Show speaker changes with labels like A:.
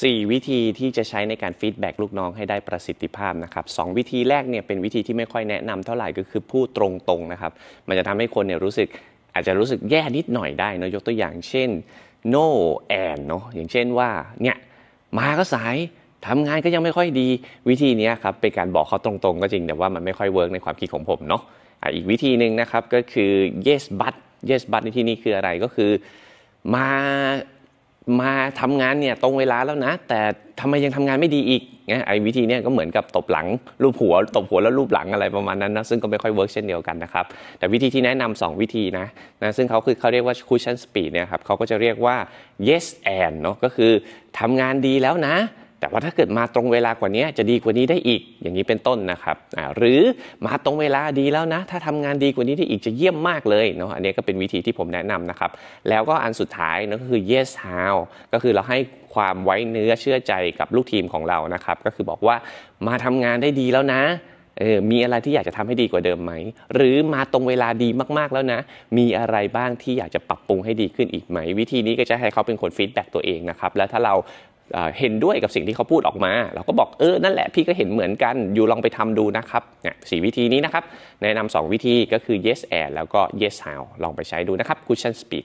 A: 4 วิธีที่จะใช้ในการฟีดแบ็กลูกน้องให้ได้ประสิทธิภาพนะครับสวิธีแรกเนี่ยเป็นวิธีที่ไม่ค่อยแนะนำเท่าไหร่ก็คือพูดตรงๆนะครับ มันจะทำให้คนเนี่ยรู้สึก อาจจะรู้สึกแย่นิดหน่อยได้นะยกตัวอย่างเช่น no and เนาะอย่างเช่นว่าเนี่ยมาก็สายทำงานก็ยังไม่ค่อยดีวิธีนี้ครับเป็นการบอกเขาตรงๆ ก็จริงแต่ว่ามันไม่ค่อยเวิร์กในความคิดของผมเนาะอีกวิธีหนึ่งนะครับก็คือ yes but yes but ในที่นี้คืออะไรก็คือมามาทำงานเนี่ยตรงเวลาแล้วนะ แต่ทำไมยังทำงานไม่ดีอีกเงียไอ้วิธีเนี่ยก็เหมือนกับตบหลัง รูปหัว ตบหัวแล้วรูปหลังอะไรประมาณนั้นนะซึ่งก็ไม่ค่อยเวิร์กเช่นเดียวกันนะครับ แต่วิธีที่แนะนำ 2 วิธีนะนะซึ่งเขาคือเขาเรียกว่า cushion speed เนี่ยครับเขาก็จะเรียกว่า yes and เนาะก็คือ ทำงานดีแล้วนะแต่ว่าถ้าเกิดมาตรงเวลากว่านี้จะดีกว่านี้ได้อีก อย่างนี้เป็นต้นนะครับหรือมาตรงเวลาดีแล้วนะ ถ้าทำงานดีกว่านี้ได้อีกจะเยี่ยมมากเลยเนาะอันนี้ก็เป็นวิธีที่ผมแนะนำนะครับแล้วก็อันสุดท้ายนั่นก็คือ yes how ก็คือเราให้ความไว้เนื้อเชื่อใจกับลูกทีมของเรานะครับก็คือบอกว่ามาทำงานได้ดีแล้วนะออมีอะไรที่อยากจะทำให้ดีกว่าเดิมไหม หรือมาตรงเวลาดีมากๆแล้วนะ มีอะไรบ้างที่อยากจะปรับปรุงให้ดีขึ้นอีกไหมวิธีนี้ก็จะให้เขาเป็นคนฟีดแบ็กตัวเองนะครับแล้วถ้าเราเห็นด้วยกับสิ่งที่เขาพูดออกมา เราก็บอกเออนั่นแหละพี่ก็เห็นเหมือนกันอยู่ลองไปทำดูนะครับเนี่ยสวิธีนี้นะครับ แนะนำ 2 วิธีก็คือ yes and แล้วก็ yes how ลองไปใช้ดูนะครับ cushion speak